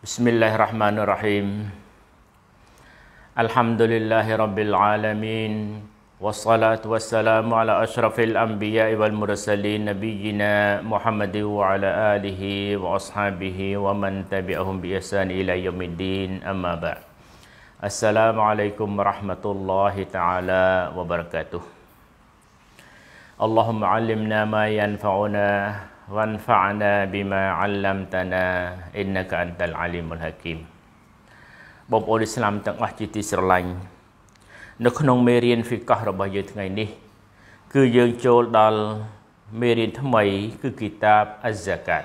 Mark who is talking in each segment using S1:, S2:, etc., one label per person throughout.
S1: Bismillahirrahmanirrahim Alhamdulillahirrabbilalamin Wassalatu wassalamu ala ashrafil anbiya wal mursalin Nabiyyina Muhammadin wa ala alihi wa ashabihi Wa man tabi'ahum bi ihsan ila yamidin amma ba' Assalamualaikum warahmatullahi ta'ala wabarakatuh Allahumma alimna ma yanfa'una وانفعنا بما علمتنا إنك أنت العليم الحكيم បងប្អូនអ៊ីស្លាមទាំងអស់ជាទីស្រឡាញ់នៅក្នុងមេរៀនហ្វីកោះរបស់យើងថ្ងៃនេះ គឺយើងចូលដល់មេរៀនថ្មី គឺគីតាបអាហ្សាកាត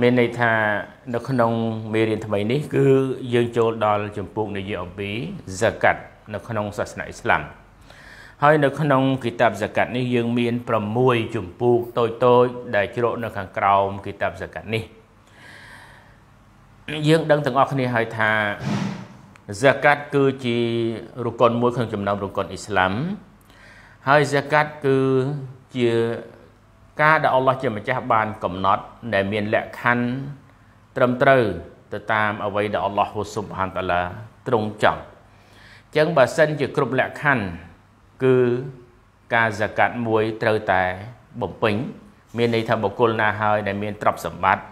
S1: មានន័យថា នៅក្នុងមេរៀនថ្មីនេះ គឺ យើងចូលដល់ជំពូកនិយាយអំពីហ្សាកាតនៅក្នុងសាសនាអ៊ីស្លាមហើយនៅក្នុង គីតាបសកាត់នេះយើងមាន6ជំពូកតូចតូចដែលជ្រកនៅខាងក្រោមគីតាបសកាត់នេះយើងដឹងទាំងអស់គ្នាហើយថាហ្សាកាត់គឺជារុកុនមួយក្នុងចំណោមរុកុនអ៊ីស្លាមហើយហ្សាកាត់គឺជាការដែលអល់ឡោះជាម្ចាស់បានកំណត់ដែលមានលក្ខខណ្ឌត្រឹមត្រូវទៅតាមអ្វីដែលអល់ឡោះហ៊ូស៊ុបហានតាឡាទ្រង់ចង់អញ្ចឹងបើសិន ជា គ្រប់លក្ខខណ្ឌគឺការសកាត់មួយត្រូវតែបំពេញមានន័យថាបុគ្គលណាហើយ ដែលមានទ្រព្យសម្បត្តិ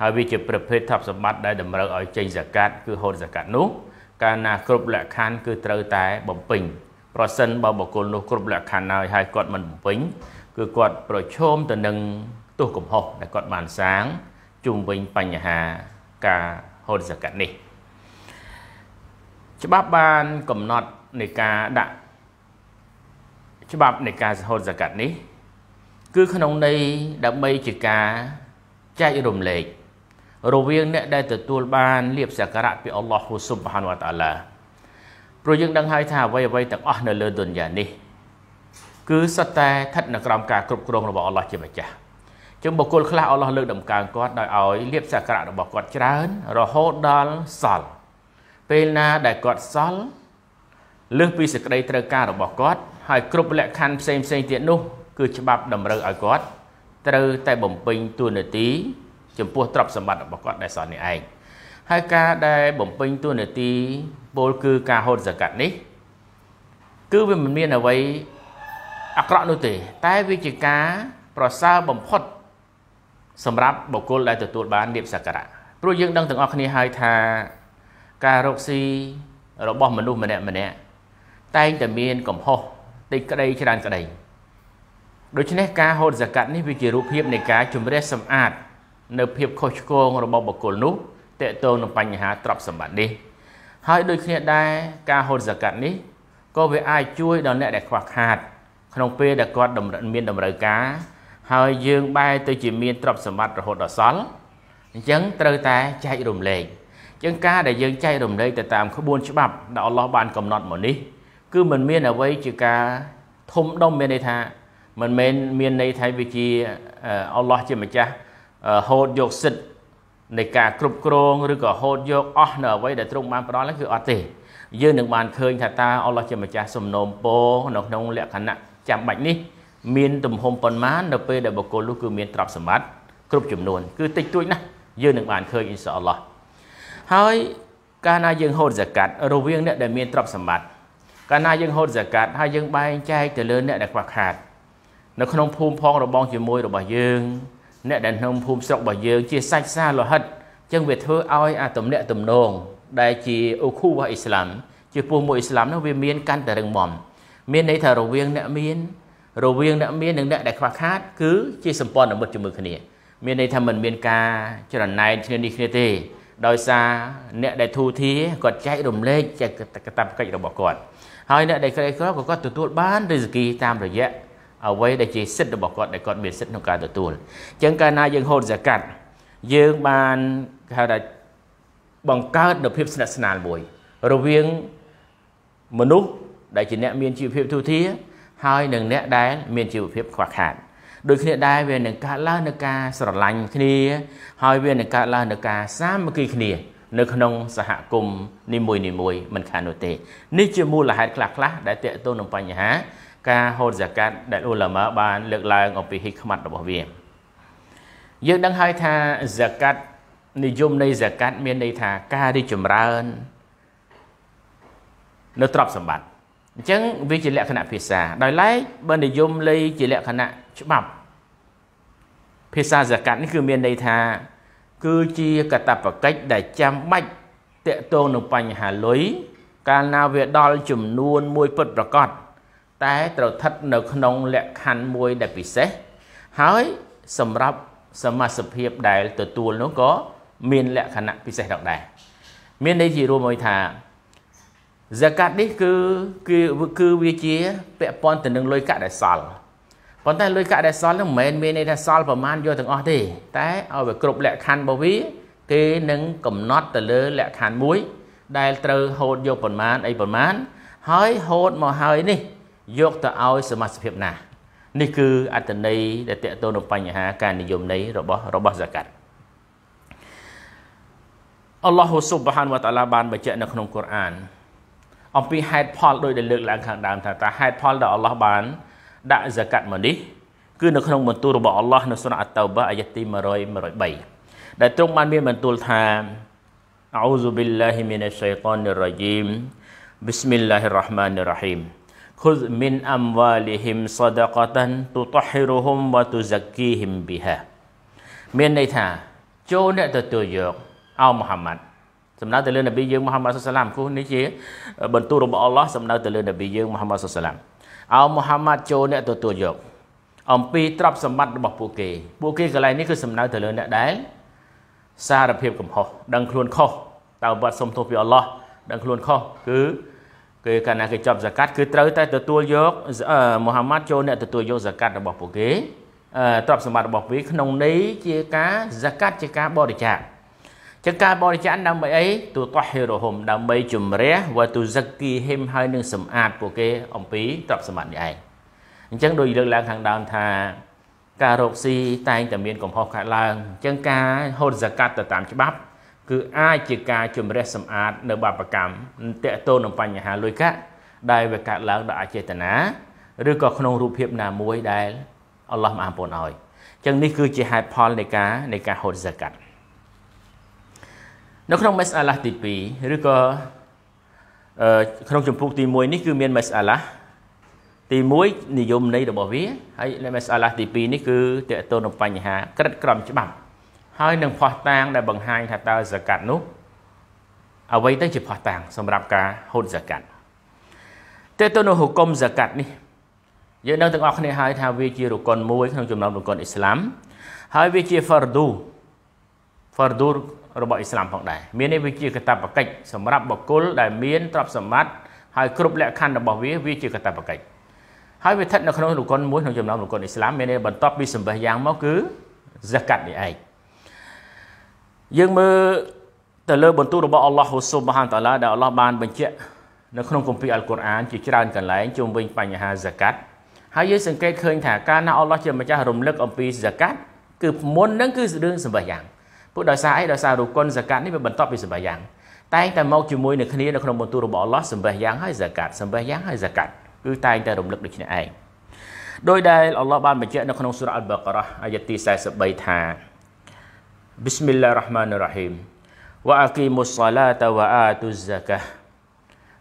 S1: ហើយវាជាប្រភេទទ្រព្យសម្បត្តិដែលតម្រូវឲ្យចេញសកាត់គឺហូតសកាត់នោះកាលណាគ្រប់លក្ខខណ្ឌគឺត្រូវតែបំពេញប្រសិនបើបុគ្គលនោះគ្រប់លក្ខខណ្ឌហើយហើយគាត់មិនបំពេញគឺគាត់ប្រឈមទៅនឹងទោសកំហុសដែលគាត់បានសាងជុំវិញបញ្ហាការហូតសកាត់នេះច្បាប់បានកំណត់នៃការដាក់ច្បាប់នៃការសហរសកាត់នេះគឺក្នុងន័យដើម្បីជាការចែករំលែករវាងអ្នកដែលទទួលបានលៀបសក្ការៈពីអល់ឡោះហ៊ូស៊ុបហានវតាឡាព្រោះយើងដឹងហើយថាអ្វីអ្វីទាំងអស់នៅលើទុនយ៉ានេះ គឺសុទ្ធតែស្ថិតនៅក្រោមការគ្រប់គ្រងរបស់អល់ឡោះជាម្ចាស់ចឹងបុគ្គលខ្លះអល់ឡោះលើកដំកើងគាត់ដោយឲ្យលៀបសក្ការៈរបស់គាត់ច្រើនរហូតដល់សល់ពេលណាដែលគាត់សល់លើសពីសេចក្តីត្រូវការរបស់គាត់ហើយគ្រប់លក្ខខណ្ឌផ្សេងផ្សេងទៀតនោះ គឺច្បាប់តម្រូវឲ្យគាត់ត្រូវតែបំពេញទួនាទី ចំពោះទ្រព្យសម្បត្តិរបស់គាត់ដែលសល់នេះឯងហើយការដែលបំពេញទួនាទីពលគឺការហូតសកាត់នេះគឺវាមិនមានអ្វីអាក្រក់នោះទេ តែវាជាការប្រសើរបំផុតសម្រាប់បុគ្គលដែលទទួលបានលៀបសក្ការៈព្រោះយើងដឹងទាំងអស់គ្នាហើយថាការរកស៊ីរបស់មនុស្សម្នាក់ម្នាក់តែងតែមានកំហុសតិចក្តីច្រើនក្តីដូច្នេះការហូតសកាត់នេះវាជារូបភាពនៃការជំរះសម្អាតនៅភាពខុសឆ្គងរបស់បុគ្គលនោះតកតងនឹងបញ្ហាទ្រព្យសម្បត្តិនេះហើយដូចគ្នាដែរការហូតសកាត់នេះក៏វាអាចជួយដល់អ្នកដែលខ្វះខាតក្នុងពេលដែលគាត់មានតម្រូវការ ហើយយើងបែរទៅជាមានទ្រព្យសម្បត្តិរហូតដល់សល់អញ្ចឹងត្រូវតែចែករំលែកអញ្ចឹងការ ដែលយើងចែករំលែកទៅតាមក្បួនច្បាប់ដែលអល់ឡោះបានកំណត់មកនេះគឺมันមានអ្វីជាការធំដុំមានន័យថាមិនមែនមានន័យថាវាជាអល់ឡោះជាម្ចាស់ហូតយកសិទ្ធនៃការគ្រប់គ្រងឬក៏ហូតយកអស់នៅអ្វីដែលទ្រង់បានផ្ដល់ហ្នឹងគឺអត់ទេ យើងនឹងបានឃើញថាតើអល់ឡោះជាម្ចាស់សំណូមពរនៅក្នុងលក្ខណៈចាំបាច់នេះមានទំហំប៉ុន្មាន នៅពេលដែលបុគ្គលនោះគឺមានទ្រព្យសម្បត្តិគ្រប់ចំនួនគឺតិចតួចណាស់យើងនឹងបានឃើញអ៊ីនសាអល់ឡោះហើយកាលណាយើងហូតហ្សាកាត់រវាងអ្នកដែលមានទ្រព្យសម្បត្តិកាលណាយើងហូតហ្សាកាត់ហើយយើងបែងចែកទៅលើ អ្នកដែលខ្វះខាត នៅក្នុងភូមិផងរបងជាមួយរបស់យើងអ្នកដែលក្នុងភូមិស្រុករបស់យើង ជាសាច់សាលោហិតអញ្ចឹងវាធ្វើឲ្យ អាទំនាក់ទំនង ដែលជាអូខូវ៉ាអ៊ីស្លាមជាពូមួយអ៊ីស្លាមនោះវាមានកាន់តែរឹងមាំមានន័យថារវាង អ្នកមាន រវាងអ្នកមាននិងអ្នកដែលខ្វះខាតគឺជាសម្ព័ន្ធមិត្តជាមួយគ្នាមានន័យថាมันមានការច្រណែនគ្នានេះគ្នាទេ ដោយសារអ្នកដែលធូធាគាត់ចែករំលែកចែកកតបកិច្ចរបស់គាត់ហើយអ្នកដែលក្រីក្រក៏គាត់ទទួលបានរិទ្ធិគីតាមរយៈអ្វីដែលជាសិទ្ធិរបស់គាត់ដែលគាត់មានសិទ្ធិក្នុងការទទួលអញ្ចឹងកាលណាយើងហូតសកាត់យើងបានគេហៅថាបង្កើតនូវភាពស្និទ្ធស្នាលមួយ រវាងមនុស្សដែលជាអ្នកមានជីវភាពទូធា ហើយនិង អ្នកដែល មានជីវភាពខ្វះខាតដូចគ្នាដែរវានឹងកើតឡើងនៅការស្រឡាញ់គ្នា ហើយវានឹងកើតឡើងនៅការសាមគ្គីគ្នានៅក្នុង សហគមន៍នីមួយនីមួយមិនខាននោះទេនេះជាមូលហេតុខ្លះខ្លះដែលតកតូននឹងបញ្ហាការហូតហ្សាកាត់ដែលអ៊ុលាម៉ាបានលើកឡើងអំពីហិក្មាត់របស់វាយើងដឹងហើយថាហ្សាកាត់និយមនៃហ្សាកាត់ មានន័យថាការរីចម្រើននៅទ្រព្យសម្បត្តិអញ្ចឹងវាជាលក្ខណៈភាសាដោយឡែកបើនិយមលៃជាលក្ខណៈច្បាប់ភាសាហ្សាកាត់នេះគឺមានន័យថាគឺជាកតបកិច្ចដែលចាំបាច់តកតងនឹងបញ្ហាលុយកាលណាវាដល់ចំនួនមួយពិតប្រកបតែត្រូវស្ថិតនៅក្នុងលក្ខខណ្ឌមួយដែលពិសេស ហើយសម្រាប់សមាសភាពដែល ទទួលនោះក៏មានលក្ខណៈពិសេសដដែលមានន័យជារួមមកថា zakat នេះគឺគឺគឺវាជាពាក់ព័ន្ធទៅនឹងលុយកាក់ដែលសល់ប៉ុន្តែលុយកាក់ដែលសល់នឹងមិនមែនមានន័យថាសល់ប្រមាណយកទាំងអស់ទេតែឲ្យវាគ្រប់លក្ខខណ្ឌរបស់វាគេនឹងកំណត់ទៅលើលក្ខខណ្ឌមួយ ដែលត្រូវហូតយកប្រមាណអីប្រមាណហើយហូតមកហើយនេះយកទៅឲ្យសមាជិកណានេះគឺអត្តន័យដែលតកតទៅនឹងបញ្ហាការនិយមន័យរបស់របស់សកាត់អល់ឡោះស៊ុបហានវតាឡាបានបញ្ជាក់នៅក្នុងកូរ៉ានអំពីហេតុផលដោយដែលលើកឡើងខាងដើមថាតើហេតុផលដែលអល់ឡោះបានដាក់ zakat មកនេះគឺនៅក្នុងបន្ទូលរបស់អល់ឡោះនៅសុរ៉ាអតតូបាអាយ៉ាទី100 103ដែលទ្រង់បានមានបន្ទូលថា أعوذ بالله من الشيطان الرجيم بسم الله الرحمن الرحيم خذ من أموالهم صدقة تطهرهم وتزكيهم بها មានន័យថាចូលអ្នកទទួលយកអោមូហាម៉ាត់សម្ដៅទៅលើនប៊ីយើងមូហាម៉ាត់សុសឡាម គូនេះជាបន្ទូលរបស់អល់ឡោះសម្ដៅទៅលើនប៊ីយើងមូហាម៉ាត់សុសឡាមឲ្យមូហាម៉ាត់ចូលអ្នកទទួលយក អំពីទ្រព្យសម្បត្តិរបស់ពួកគេពួកគេកន្លែងនេះគឺសំដៅទៅលើអ្នកដែលសារភាពកំហុសដឹងខ្លួនខុសតើបាត់សុំទោសពីអល់ឡោះដឹងខ្លួនខុសគឺគឺកាលណាគេចប់ហ្សាកាត់គឺត្រូវតែទទួលយកមូហាម៉ាត់ចូលអ្នកទទួលយកហ្សាកាត់របស់ពួកគេទ្រព្យសម្បត្តិរបស់ពួកគេក្នុងន័យជាការហ្សាកាត់ជាការបរិច្ចាគចឹងការបរិច្ចាគដើម្បីអីទូតហេរហុំដើម្បីជំរះវទូសគីហិមហើយនឹងសម្អាតពួកគេអំពីទ្រព្យសម្បត្តិនេះឯងអញ្ចឹងដូចលើកឡើងខាងដើមថាការរកស៊ីតែងតែមានកំហុសកើតឡើងអញ្ចឹងការហូតសាកាត់ទៅតាមច្បាប់ គឺអាចជាការជំរះសម្អាត នៅបាបកម្មតកតូននឹងបញ្ហាលុយកាក់ដែលវាកើតឡើងដោយអចេតនាឬក៏ក្នុងរូបភាពណាមួយ ដែលអល់ឡោះមហាពនឲ្យអញ្ចឹងនេះគឺជាហេតុផលនៃការនៃការហូតសាកាត់នៅក្នុងមេសអាឡាស់ទី2ឬក៏ក្នុងចម្ពោះទី1នេះគឺមានមេសអាឡាស់ទី1និយមន័យរបស់វាហើយមេសអាឡាស់ទី2នេះគឺតកតទៅនឹងបញ្ហាក្រិតក្រមច្បាប់ ហើយនឹងផោះតាងដែលបង្ហាញថាតើសកាត់នោះ អ្វីទៅជាផោះតាងសម្រាប់ការហូតសកាត់តើទៅនៅហុកុំសកាត់នេះយើងនៅទាំងអស់គ្នាហើយថាវាជារគុនមួយក្នុងចំណោមរគុនអ៊ីស្លាម ហើយវាជាហ្វារឌូ fardur របស់អ៊ីស្លាមផងដែរមាននេះវាជាកតាបកិច្ចសម្រាប់បុគ្គលដែលមានទ្រព្យសម្បត្តិហើយគ្រប់លក្ខខណ្ឌរបស់វាវាជាកតាបកិច្ចហើយវាស្ថិតនៅក្នុងរគុណមួយក្នុងចំណោមរគុណអ៊ីស្លាមមានន័យបន្ទាប់ពីសម្បេះយ៉ាងមកគឺ zakat នេះឯងយើងមើលទៅលើបន្ទូលរបស់អល់ឡោះហ៊ូស៊ុបហានតាឡាដែលអល់ឡោះបានបញ្ជាក់នៅក្នុងគម្ពីរអល់កុរអាន ជាច្រើនកន្លែងជុំវិញបញ្ហា zakat ហើយយើងសង្កេតឃើញថាការណាអល់ឡោះជាម្ចាស់រំលឹកអំពី zakat គឺមុននឹងគឺរឿងសម្បេះយ៉ាងព្រោះដោយសារអីដោយសាររុគុណសកាត់នេះវាបន្តពីសម្បះយ៉ាងតែងតែមកជាមួយនឹងគ្នានៅក្នុងបន្ទូលរបស់អល់ឡោះសម្បះយ៉ាងហើយសកាត់សម្បះយ៉ាងហើយសកាត់គឺតែងតែរំលឹកដូចនេះឯងដោយដែលអល់ឡោះបានបញ្ជាក់នៅក្នុងសូរ៉ាអល់បាការ៉ាអាយ៉ាទី43ថា بسم الله الرحمن الرحيم واقيموا الصلاه واتوا الزكاه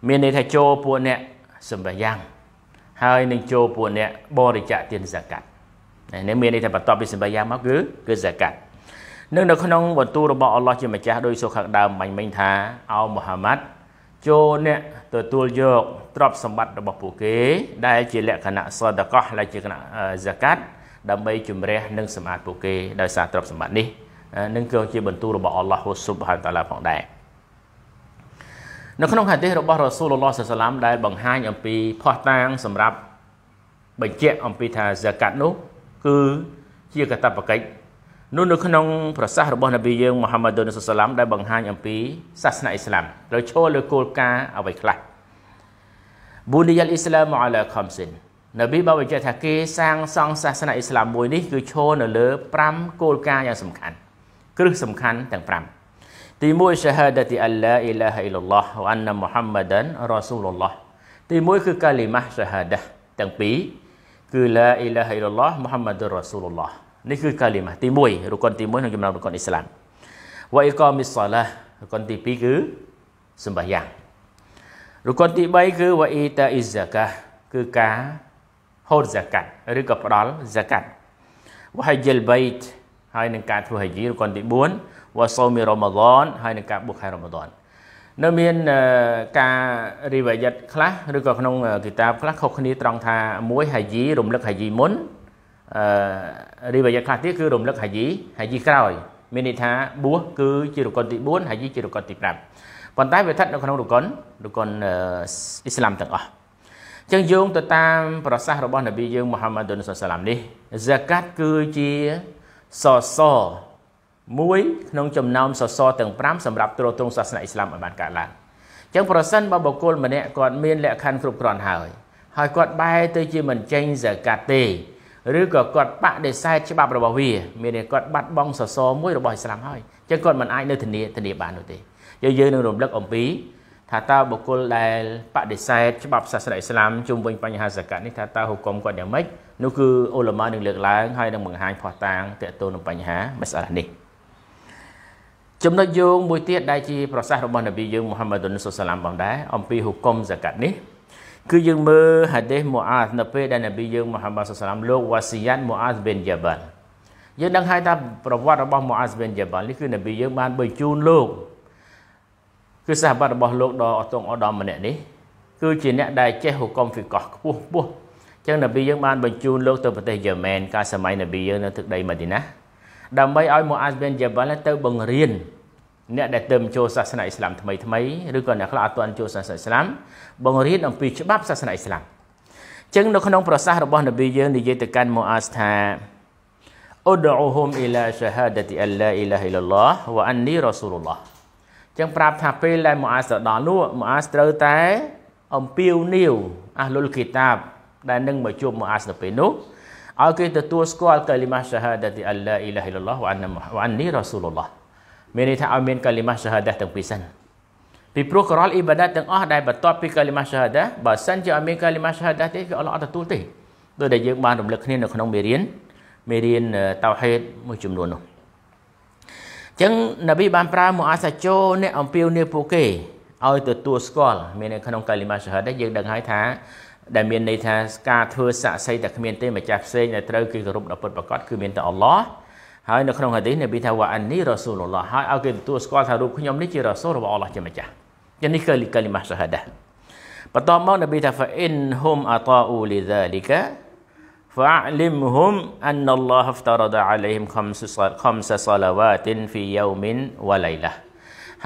S1: មានន័យថាចូលពួកអ្នកសម្បះយ៉ាងហើយនឹងចូលពួកអ្នកបរិច្ចាគទានសកាត់នេះមានន័យថាបន្ទាប់ពីសម្បះយ៉ាងមកគឺគឺសកាត់នឹងនៅក្នុងបន្ទូលរបស់អល់ឡោះជាម្ចាស់ដោយសូខាងដើមបាញ់មិញថាអោមូហាម៉ាត់ចូលអ្នកទទួលយកទ្រព្យសម្បត្តិរបស់ពួកគេ ដែលជាលក្ខណៈសតកោះដែលជាគណៈហ្សាកាត់ដើម្បីជំរះ និង សម្អាតពួកគេដោយសារទ្រព្យសម្បត្តិនេះនឹងក៏ជាបន្ទូលរបស់អល់ឡោះស៊ុបហានតាឡាផងដែរនៅក្នុងហាឌីសរបស់រ៉ាស៊ូលឡោះសាឡាម ដែលបង្ហាញអំពីផោះតាងសម្រាប់បញ្ជាក់អំពីថាហ្សាកាត់នោះ គឺជាកតបកិច្ចនោះនៅក្នុងប្រសាសន៍របស់នប៊ីយើងមូហាម៉ាឌុនសុសឡាមដែលបង្ហាញអំពីសាសនាអ៊ីស្លាមត្រូវឈលលើគោលការណ៍អ្វីខ្លះប៊ូនីយ៉ាលអ៊ីស្លាមអាឡាខំសិននប៊ីបានបញ្ជាក់ថាគេសាងសង់សាសនាអ៊ីស្លាមមួយនេះគឺឈលនៅលើ5គោលការណ៍យ៉ាងសំខាន់ គ្រឹះសំខាន់ទាំង5ទី1 shahadati alla ilaha illallah wa anna muhammadan rasulullah ទី1គឺកាលីម៉ាស់ shahadah ទាំងពីរគឺ la ilaha illallah muhammadur rasulullah នេះគឺកាលីម៉ាទី1រុកុនទី1ក្នុងចំណោមរុកុនអ៊ីស្លាមវ៉ៃកោមីសឡារុកុនទី2គឺសម្បាយ៉ាងរុកុនទី3គឺវ៉ៃតាអ៊ីហ្សាកាគឺការហូតហ្សាកាត់ឬក៏ផ្ដល់ហ្សាកាត់វ៉ៃយិលបៃតហើយនឹងការ ធ្វើហជីរុកុនទី4វ៉ាសូមីរ៉ូម៉ាដានហើយនឹងការបួសខែរ៉ូម៉ាដាននៅមានការរីវ៉ាយិតខ្លះឬក៏ក្នុងគីតាបខ្លះខុសគ្នាត្រង់ថាមួយហាជីរំលឹកហាជីមុនអឺរីវយៈខ្លះទៀតគឺរំលឹកហាយីហាយីក្រោយមានន័យថាបួសគឺជារគុណទី4ហាយីជារគុណទី5ប៉ុន្តែវាស្ថិតនៅក្នុងរគុណរគុណអ៊ីស្លាមទាំងអស់ចឹងយោងទៅតាម ប្រសាសន៍របស់នប៊ីយើងមូហាម៉ាត់ឌុនសាឡាមនេះហ្សាកាត់គឺជាសសរមួយក្នុងចំណោមសសរទាំង5សម្រាប់ទ្រទ្រង់សាសនាអ៊ីស្លាមឲ្យបានកើតឡើងចឹងប្រសិនបើបុគ្គលម្នាក់គាត់មានលក្ខខណ្ឌគ្រប់គ្រាន់ហើយ ហើយគាត់បែរទៅជាមិនចេញហ្សាកាត់ទេឬក៏គាត់បដិសេធច្បាប់របស់វាមានន័យគាត់បាត់បង់សសរមួយរបស់អ៊ីស្លាមហើយអញ្ចឹងគាត់មិនអាចនៅធានាធានាបាននោះទេយើងយើងនឹងរំលឹកអំពីថាតើបុគ្គលដែលបដិសេធច្បាប់សាសនាអ៊ីស្លាមជុំវិញបញ្ហាសកលនេះថាតើហុកុំគាត់យ៉ាងម៉េចនោះគឺអ៊ុលម៉ានឹងលើកឡើងហើយនឹងបង្ហាញផុសតាងតកតូននឹងបញ្ហាមសាឡានេះចំណុចយោងមួយទៀតដែលជាប្រសាសន៍របស់នប៊ីយើងមូហាម៉ាឌុនសុសឡាមផងដែរអំពីហុកុំសកលនេះគឺយើងមើលហាឌីសមូអាសនៅពេលដែលនប៊ីយើងមូហាម៉ាត់សឡាមលោកវ៉ាស៊ីយ៉ាន់មូអាសបិនយ៉ាបានយើងដឹងហើយថាប្រវត្តិរបស់មូអាសបិនយ៉ាបាន នេះ គឺនប៊ីយើងបានបញ្ជូនលោកគឺសាហាបរបស់លោកដ៏អទងឧត្តមម្នាក់នេះគឺជាអ្នកដែលចេះហុកុំហ្វីកោះខ្ពស់ខ្ពស់អញ្ចឹងនប៊ីយើងបានបញ្ជូនលោក ទៅប្រទេសយ៉ាម៉ែនកាលសម័យនប៊ីយើងនៅទឹកដីម៉ាឌីណាដើម្បីឲ្យមូអាសបិនយ៉ាបានទៅបង្រៀនអ្នកដែលទៅចូលសាសនាអ៊ីស្លាមថ្មីថ្មីឬក៏អ្នកខ្លះអត់ទាន់ចូលសាសនាអ៊ីស្លាមបង្រៀនអំពីច្បាប់សាសនាអ៊ីស្លាមចឹងនៅក្នុង ប្រសាសន៍របស់នប៊ីយើងនិយាយទៅកាន់ម៉ូអាសថាអ៊ុដអ៊ូហ៊ុមអ៊ីឡាសាហាដាទីអឡាអ៊ីឡាហ៊ីឡឡោះវ៉ាអាននីរ៉ាស៊ូលឡោះចឹងប្រាប់ថាពេលដែលម៉ូអាសទៅដល់នោះម៉ូអាសត្រូវតែ អំពាវនាវអះលុលគីតាប ដែលនឹងមកជួបម៉ូអាសនៅពេលនោះឲ្យគេទទួលស្គាល់កាលីម៉ាសាហាដាទីអឡាអ៊ីឡាហ៊ីឡឡោះវ៉ាអាននីរ៉ាស៊ូលឡោះមានន័យថាឲ្យមានកាលីម៉ាសាហាដាទាំងពីរសិនពីព្រោះក្រលអ៊ីបាដាតទាំងអស់ដែលបន្ទាប់ពីកាលីម៉ាសាហាដាបើសិនជាឲ្យមានកាលីម៉ាសាហាដាទេគឺអល់ឡោះអត់ទទួលទេដោយដែលយើងបានរំលឹកគ្នានៅក្នុងមេរៀនមេរៀនតោហេតមួយចំនួននោះចឹងនប៊ីបានប្រើមូអាសាជោអ្នកអំពាវនាវពួកគេឲ្យទទួលស្គាល់មាននៅក្នុងកាលីម៉ាសាហាដាយើងដឹងហើយថាដែលមានន័យថាការធ្វើស័ក្តិសិទ្ធិតែគ្មានទេម្ចាស់ផ្សេងដែលត្រូវគេគោរពដល់ពិតប្រាកដគឺមានតែអល់ឡោះហើយនៅក្នុងហាឌីសនប៊ីថាវ៉ាអាននីរ៉ាស៊ូលឡោះហើយឲ្យគេទទួលស្គាល់ថារូបខ្ញុំនេះជារ៉ាស៊ូលរបស់អល់ឡោះជាម្ចាស់យ៉ាងនេះគឺកាលីម៉ាស់សាហាដាបន្តមកនប៊ីថាហ្វាអ៊ីនហុំអាតាអ៊ូលីហ្សាលីកា فاعلمهم أن الله افترض عليهم خمس خمس صلوات في يوم وليلة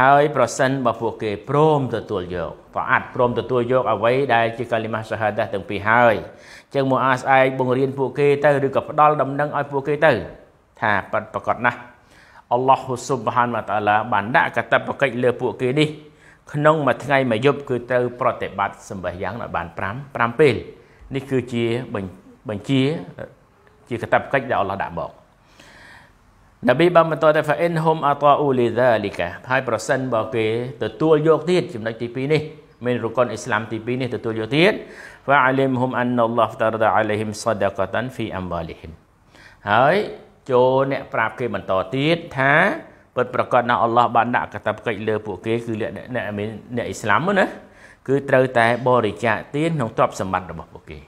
S1: ហើយប្រសិនបើពួកគេព្រមទទួលយកប្រអាត់ព្រមទទួលយក អ្វីដែលជាកាលីម៉ាសាហាដាទាំងពីរហើយអញ្ចឹងមកអាស្អែកបង្រៀនពួកគេទៅឬក៏ផ្ដល់ដំណឹងឲ្យពួកគេទៅថាប៉ិតប្រកបណាស់អល់ឡោះស៊ុបហានវតាឡាបានដាក់កតបកិច្ចលើពួកគេនេះក្នុងមួយថ្ងៃមួយយប់គឺត្រូវប្រតិបត្តិសម្បះយ៉ាងឲ្យបាន5 5ពេលនេះគឺជាបញ្ជាជាកតបកិច្ចដែលអល់ឡោះដាក់មកនប៊ីបានបន្តថា فإن هم أطاعوا لذلك ហើយប្រសិនបើគេទទួលយកទៀតចំណុចទី2នេះមានរុកុនអ៊ីស្លាមទី2នេះទទួលយកទៀត فعلمهم أن الله افترض عليهم صدقة في أموالهم ហើយចូលអ្នកប្រាប់គេបន្តទៀតថាពិតប្រកបណាស់អល់ឡោះបានដាក់កតាបកិច្ចលើពួកគេគឺអ្នកអ្នកមានអ្នកអ៊ីស្លាមណាគឺត្រូវតែបរិច្ចាគទានក្នុងទ្រព្យសម្បត្តិរបស់ពួកគេ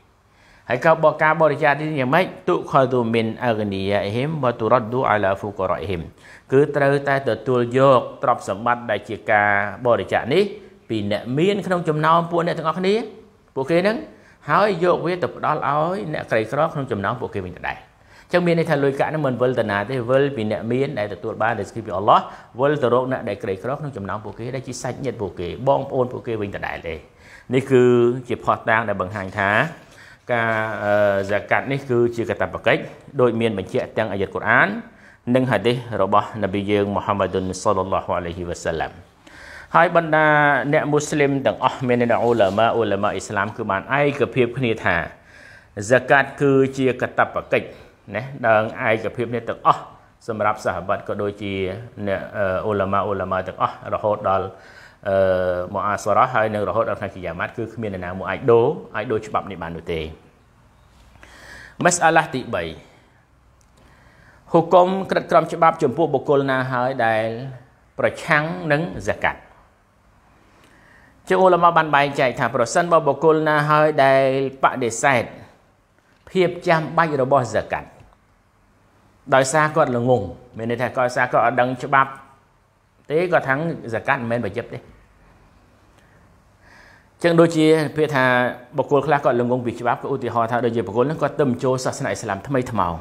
S1: ហើយក៏បកការបរិច្ចាគទានយ៉ាងម៉េចទុខទូមិនអកនីយ៉ាហ៊ីមវតុរដូអាឡាហ្វូករ៉ៃហ៊ីមគឺត្រូវតែទទួលយកទ្រព្យសម្បត្តិដែលជាការបរិច្ចាគនេះពីអ្នកមានក្នុងចំណោមពួកអ្នកទាំងអស់គ្នាពួកគេហ្នឹងហើយយកវាទៅផ្ដល់ឲ្យអ្នកក្រីក្រក្នុងចំណោមពួកគេវិញដែរចឹងមានន័យថាលុយកាក់ហ្នឹងមិនវិលទៅណាទេវិលពីអ្នកមានដែលទទួលបានរិស្គីពីអល់ឡោះវិលទៅរកអ្នកដែលក្រីក្រក្នុងចំណោមពួកគេដែលជាសាច់ញាតិពួកគេបងប្អូនពួកគេវិញដដែលទេនេះគឺជាផុសតាងដែលបង្ហាញថា ការហ្សាកាត់នេះគឺជាកតបកិច្ចដោយមានបញ្ជាក់ទាំងអាយ៉ាតកូរ៉ាន និងហាឌីសរបស់នប៊ីយើងមូហាម៉ាឌុនសលឡាហ៍អាឡៃហ៊ីវ៉ាសាឡាំហើយបੰដាអ្នកមូស្លីមទាំងអស់មានអ្នកអ៊ូឡាម៉ាអ៊ូឡាម៉ាអ៊ីស្លាមគឺបានឯកភាពគ្នាថាហ្សាកាត់គឺជាកតបកិច្ចណាដឹងឯកភាពនេះទាំងអស់សម្រាប់សាហបាត់ក៏ដូចជាអ្នកអ៊ូឡាម៉ាអ៊ូឡាម៉ាទាំងអស់រហូតដល់អឺមកអាសរ៉ាហើយនឹងរហូតដល់ថ្ងៃគិយាម៉ាត់គឺគ្មាននរណាមួយអាចដូរអាចដូរច្បាប់នេះបាននោះទេមសអាឡាទី3ហុគុំក្រិតក្រមច្បាប់ចំពោះបុគ្គលណាហើយដែល ប្រឆាំងនឹង zakat ជាអ៊ូឡាម៉ាបានបែងចែកថាប្រសិនបើបុគ្គលណាហើយដែលបដិសេធភាពចាំបាច់របស់ zakat ដោយសារគាត់ល្ងងមានន័យថាគាត់សារគាត់អត់ដឹងច្បាប់ទេគាត់ថាសកាត់មិនមែនបច្ចិបទេចឹងដូចជាពាក្យថាបុគ្គលខ្លះគាត់ល្ងងពីច្បាប់ក៏ឧទាហរណ៍ថាដូចជាបុគ្គលហ្នឹងគាត់ទៅចូលសាសនាអ៊ីស្លាមថ្មីថ្មោង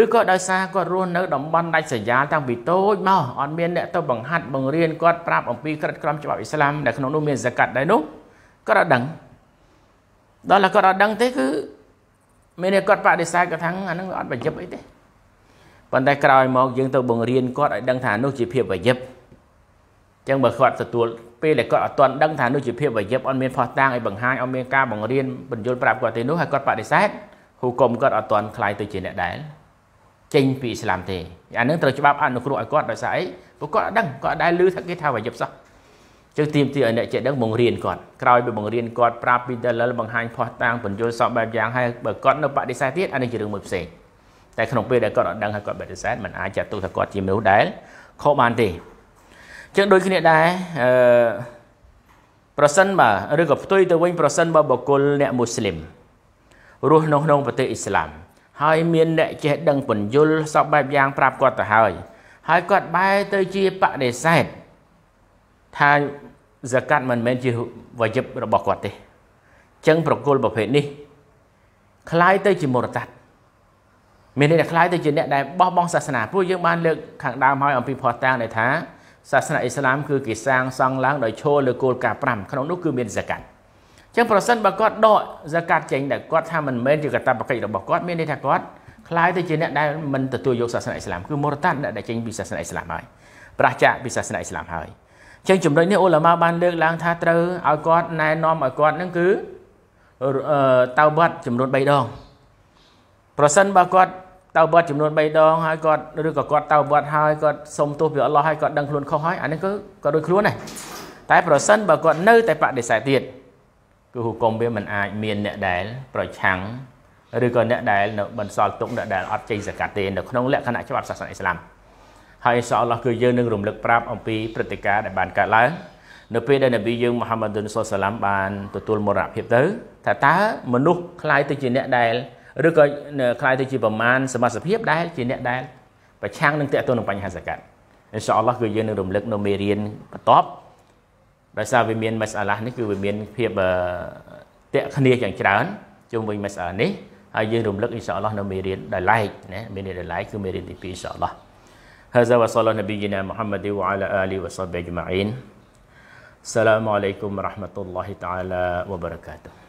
S1: ឬក៏ដោយសារគាត់រស់នៅតំបន់ដាច់ស្រយាលតាំងពីតូចមកអត់មានអ្នកទៅបង្ហាត់បង្រៀនគាត់ប្រាប់អំពីក្រិតក្រមច្បាប់អ៊ីស្លាមដែលក្នុងនោះមានសកាត់ដែរនោះគាត់អត់ដឹងដល់តែគាត់អត់ដឹងទេគឺមានតែគាត់បដិសេធគាត់ថាអានឹងវាអត់ប្រយ័ត្នអីទេប៉ុន្តែក្រោយមកយើងទៅបង្រៀនគាត់ឲ្យដឹងថានោះជាភាពប្រយ័ត្នអញ្ចឹងបើគាត់ទទួលពេលដែលគាត់អត់ទាន់ដឹងថានោះជាភាពប្រយ័ត្នអត់មានផោះតាំងឲ្យបង្ហាញអត់មានការបង្រៀនបញ្យល់ប្រាប់គាត់ទេនោះហើយគាត់បដិសេធហូគុំគាត់អត់ទាន់ខ្លាយទៅជាអ្នកដែលចេញពីឥស្លាមទេអានឹងត្រូវច្បាប់អនុគ្រោះឲ្យគាត់ដោយសារអីព្រោះគាត់អត់ដឹងគាត់អត់ដែលឮថាគេថាប្រយ័ត្នសោះចឹងទាមទារឲ្យអ្នកចេះដឹងបង្រៀនគាត់ក្រោយពីបង្រៀនគាត់ប្រាប់ពី dalil បង្ហាញផុសតាងបញ្យលសពបែបយ៉ាងហើយបើគាត់នៅបដិសេធទៀតអានេះជារឿងមួយផ្សេងតែក្នុងពេលដែលគាត់អត់ដឹងហើយគាត់បដិសេធมันអាចចាត់ទុកថាគាត់ជាមនុស្សដែលខុសបានទេចឹងដូចគ្នាដែរអឺប្រសិនបើឬក៏ផ្ទុយទៅវិញប្រសិនបើបុគ្គលអ្នកមូស្លីមរស់នៅក្នុងប្រទេសអ៊ីស្លាម ហើយមានអ្នកចេះដឹងបញ្យលសពបែបយ៉ាងប្រាប់គាត់ទៅហើយ ហើយគាត់បែរទៅជាបដិសេធថាហ្សាកាត់មិនមែនជាវាយិបរបស់គាត់ទេអញ្ចឹងប្រគល់ប្រភេទនេះคล้ายទៅជាមរតកមានន័យថាคล้ายទៅជាអ្នកដែលបោះបង់សាសនាព្រោះយើងបានលើកខាងដើមហើយអំពីផោះតាំងដែលថាសាសនាអ៊ីស្លាមគឺគេសាងសង់ឡើងដោយឈរលើគោលការណ៍5ក្នុងនោះគឺមានហ្សាកាត់ចឹងប្រសិនបើគាត់ដកហ្សាកាត់ចេញដែលគាត់ថាមិនមែនជាកាតព្វកិច្ចរបស់គាត់មានន័យថាគាត់คล้ายទៅជាអ្នកដែលមិនទទួលយកសាសនាអ៊ីស្លាមគឺមរតកអ្នកដែលចេញពីសាសនាអ៊ីស្លាមហើយប្រឆាចពីសាសនាអ៊ីស្លាមហើយចឹងចំណុចនេះអ៊ុលម៉ាបានលើកឡើងថាត្រូវឲ្យគាត់ណែនាំឲ្យគាត់នឹងគឺតៅបាត់ចំនួន3ដង ប្រសិនបើគាត់តៅបាត់ចំនួន3ដងហើយគាត់ឬក៏គាត់តៅបាត់ហើយគាត់សុំទោសពីអល់ឡោះហើយគាត់ដឹងខ្លួនខុសហើយអានេះគឺក៏ដូចខ្លួនដែរតែប្រសិនបើគាត់នៅតែបដិសេធទៀតគឺហុគមវាមិនអាចមានអ្នកដែល ប្រឆាំងឬក៏អ្នកដែលនៅបន្សល់ទុកអ្នកដែលអត់ចេញសកាត់ទេនៅក្នុងលក្ខណៈច្បាប់សាសនាអ៊ីស្លាម។ហើយអ៊ីសាអល់ឡោះគឺយើងនឹងរំលឹកប្រាប់អំពីព្រឹត្តិការណ៍ដែលបានកើតឡើងនៅពេលដែលនប៊ីយើងមូហាម៉ាត់ឌុនសុលសាឡាំបានទទួលមរណភាពទៅថាតើមនុស្សខ្លាយទៅជាអ្នកដែលឬក៏ខ្លាយទៅជាប្រមាណសមាសភាពដែលជាអ្នកដែលប្រឆាំងនឹងតេតទៅនឹងបញ្ហាសកាត់អ៊ីសាអល់ឡោះគឺយើងនឹងរំលឹកនៅមេរៀនបន្ទាប់ដោយសារវាមានមសអាឡាស់នេះគឺវាមានភាពតេគ្នាយ៉ាងច្រើនជុំវិញមសអានេះហើយយើងរំលឹកអ៊ីសាអល់ឡោះនៅមេរៀនដែលឡែកណាមេរៀនដែលឡែកគឺមេរៀនទី2អ៊ីសាអល់ឡោះ Hazza wa salla nabiyyina Muhammad wa ala alihi wa sahbihi ajma'in. Assalamualaikum warahmatullahi taala wabarakatuh.